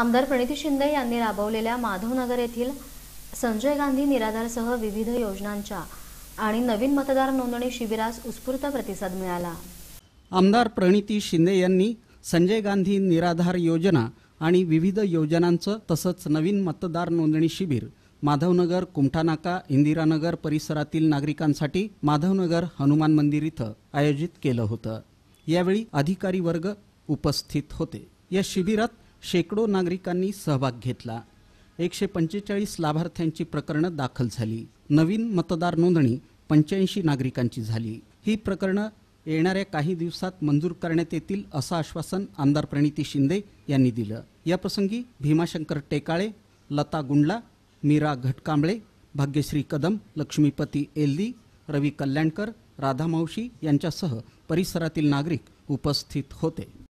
आमदार प्रणिती शिंदे यांनी राबवलेल्या माधवनगर येथील संजय गांधी निराधारसह विविध योजनांच्या आणि नवीन मतदार नोंदणी शिबिरास उत्स्फूर्त प्रतिसाद मिळाला आमदार प्रणिती शिंदे यांनी संजय गांधी निराधार योजना आणि विविध योजनांचं तसंच नवीन मतदार नोंदणी शिबिर माधवनगर कुमठानाका इंदिरानगर परिसरातील नागरिकांसाठी माधवनगर हनुमान मंदिर इथं आयोजित केलं होतं यावेळी अधिकारी वर्ग उपस्थित होते या शिबिरात शेकडो नागरिकांनी सहभाग घेतला एकशे पंचेचाळीस लाभार्थ्यांची प्रकरणं दाखल झाली नवीन मतदार नोंदणी पंच्याऐंशी नागरिकांची झाली ही प्रकरणं येणाऱ्या काही दिवसात मंजूर करण्यात येतील असं आश्वासन आमदार प्रणिती शिंदे यांनी दिलं याप्रसंगी भीमाशंकर टेकाळे लता गुंडला मीरा घटकांबळे भाग्यश्री कदम लक्ष्मीपती एल्दी रवी कल्याणकर राधा मावशी यांच्यासह परिसरातील नागरिक उपस्थित होते